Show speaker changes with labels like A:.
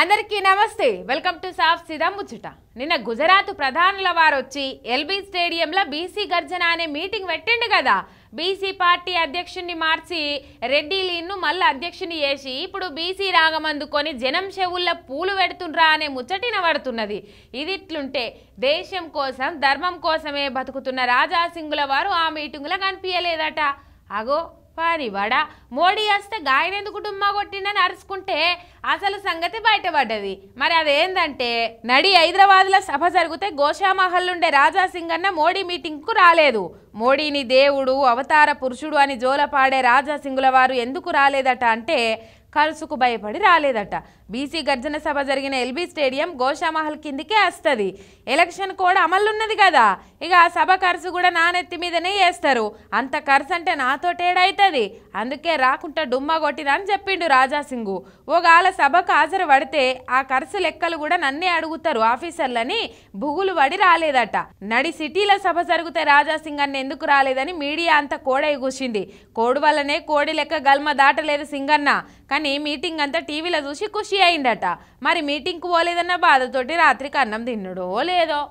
A: అందరికీ నమస్తే welcome to సాఫ్ సిదా ముచ్చట నిన్న గుజరాత్ ప్రధానుల వారు వచ్చి ఎల్బీ స్టేడియంలో బీసీ గర్జన అనే మీటింగ్ పెట్టిండు కదా బీసీ పార్టీ అధ్యక్షుడిని మార్చి రెడ్డి లీన్ను మళ్ళీ అధ్యక్షుని చేసి ఇప్పుడు బీసీ రాగమందుకొని జనం చెవుల్లో పూలు పెడుతుండ్రా అనే ముచ్చటిన పడుతున్నది ఇది ఇట్లుంటే దేశం కోసం ధర్మం కోసమే బతుకుతున్న రాజాసింగుల వారు ఆ మీటింగ్లో కనిపించలేదట అగో పారివాడ మోడీ వస్తే గాయనెందుకు కుటుంబ కొట్టిండని అరుచుకుంటే అసలు సంగతి బయటపడ్డది మరి అదేందంటే నడి హైదరాబాద్లో సభ జరిగితే గోషామహల్ రాజా సింగ్ అన్న మోడీ మీటింగ్కు రాలేదు మోడీని దేవుడు అవతార పురుషుడు అని జోలపాడే రాజా సింగుల వారు ఎందుకు రాలేదట అంటే కలుసుకు భయపడి రాలేదట బీసీ గర్జన సభ జరిగిన ఎల్బీ స్టేడియం గోషామహల్ కిందికే వస్తుంది ఎలక్షన్ కూడా అమలున్నది కదా ఇక ఆ సభ ఖర్చు కూడా నానెత్తి మీదనే వేస్తారు అంత ఖర్చు అంటే నాతో అవుతుంది అందుకే రాకుండా డుమ్మా కొట్టినని చెప్పిండు రాజాసింగు ఒకవేళ సభకు హాజరు పడితే ఆ ఖర్చు లెక్కలు కూడా నన్నే అడుగుతారు ఆఫీసర్లని భుగులు పడి రాలేదట నడి సిటీల సభ జరిగితే రాజాసింగ్ అన్న ఎందుకు రాలేదని మీడియా అంతా కోడై కూసింది కోడి వల్లనే కోడి లెక్క గల్మ దాటలేదు సింగన్న కానీ మీటింగ్ అంతా టీవీలో చూసి ఖుషి అయిందట మరి మీటింగ్కి పోలేదన్న బాధతోటి రాత్రికి అన్నం తిన్నడో లేదో